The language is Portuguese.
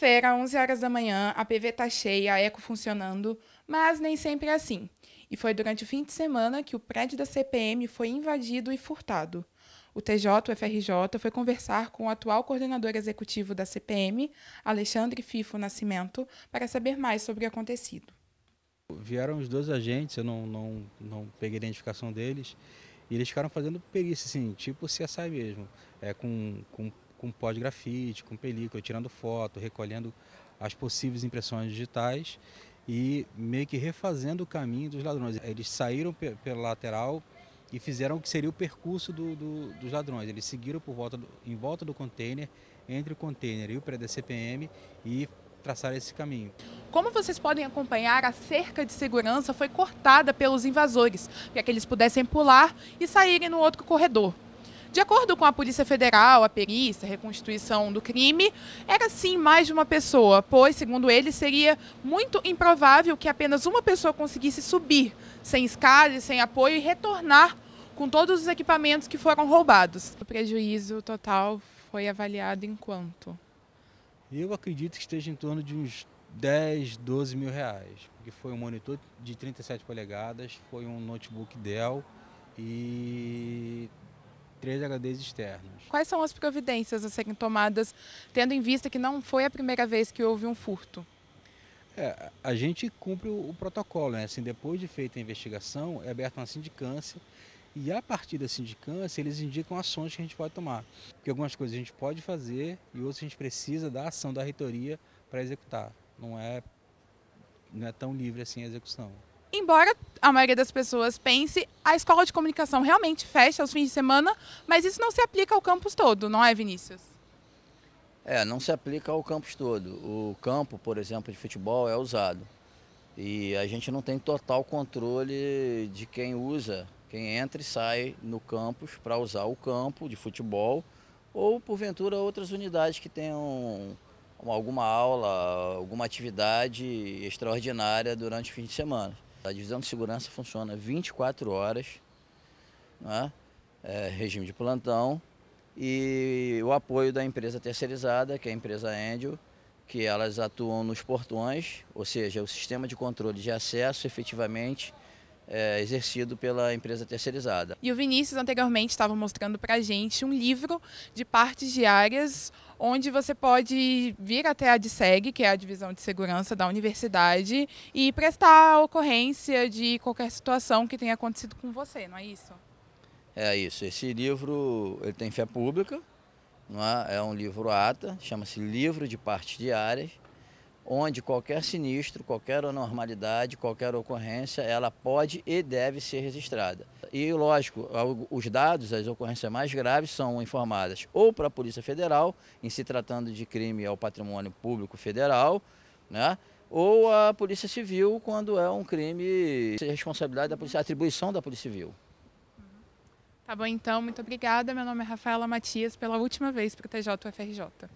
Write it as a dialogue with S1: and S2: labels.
S1: Segunda-feira, 11 horas da manhã, a PV tá cheia, a Eco funcionando, mas nem sempre é assim. E foi durante o fim de semana que o prédio da CPM foi invadido e furtado. O TJ, o FRJ, foi conversar com o atual coordenador executivo da CPM, Alexandre Fifo Nascimento, para saber mais sobre o acontecido.
S2: Vieram os dois agentes, eu não, não, não peguei a identificação deles, e eles ficaram fazendo perícia, assim, tipo CSI mesmo, é, com, com com pós-grafite, com película, tirando foto, recolhendo as possíveis impressões digitais e meio que refazendo o caminho dos ladrões. Eles saíram pela lateral e fizeram o que seria o percurso do, do, dos ladrões. Eles seguiram por volta do, em volta do container, entre o container e o pré CPM e traçaram esse caminho.
S1: Como vocês podem acompanhar, a cerca de segurança foi cortada pelos invasores, para que eles pudessem pular e saírem no outro corredor. De acordo com a Polícia Federal, a perícia, a reconstituição do crime, era sim mais de uma pessoa, pois, segundo ele, seria muito improvável que apenas uma pessoa conseguisse subir, sem escada, sem apoio, e retornar com todos os equipamentos que foram roubados. O prejuízo total foi avaliado em quanto?
S2: Eu acredito que esteja em torno de uns 10, 12 mil reais, porque foi um monitor de 37 polegadas, foi um notebook Dell e três HDs externos.
S1: Quais são as providências a serem tomadas, tendo em vista que não foi a primeira vez que houve um furto?
S2: É, a gente cumpre o, o protocolo, né? Assim, depois de feita a investigação, é aberta uma sindicância e a partir da sindicância eles indicam ações que a gente pode tomar. Porque algumas coisas a gente pode fazer e outras a gente precisa da ação da reitoria para executar. Não é, não é tão livre assim a execução
S1: embora a maioria das pessoas pense, a escola de comunicação realmente fecha aos fins de semana, mas isso não se aplica ao campus todo, não é, Vinícius?
S3: É, não se aplica ao campus todo. O campo, por exemplo, de futebol é usado. E a gente não tem total controle de quem usa, quem entra e sai no campus para usar o campo de futebol ou, porventura, outras unidades que tenham alguma aula, alguma atividade extraordinária durante o fim de semana. A divisão de segurança funciona 24 horas, né? é, regime de plantão, e o apoio da empresa terceirizada, que é a empresa Angel, que elas atuam nos portões, ou seja, o sistema de controle de acesso efetivamente é, exercido pela empresa terceirizada.
S1: E o Vinícius anteriormente estava mostrando para a gente um livro de partes diárias onde você pode vir até a DSEG, que é a divisão de segurança da universidade, e prestar a ocorrência de qualquer situação que tenha acontecido com você, não é isso?
S3: É isso. Esse livro ele tem fé pública, não é? é um livro ata, chama-se Livro de Partes Diárias onde qualquer sinistro, qualquer anormalidade, qualquer ocorrência, ela pode e deve ser registrada. E, lógico, os dados, as ocorrências mais graves são informadas ou para a Polícia Federal, em se tratando de crime ao patrimônio público federal, né? ou a Polícia Civil, quando é um crime é responsabilidade da polícia, atribuição da Polícia Civil.
S1: Tá bom, então, muito obrigada. Meu nome é Rafaela Matias, pela última vez para o TJ UFRJ.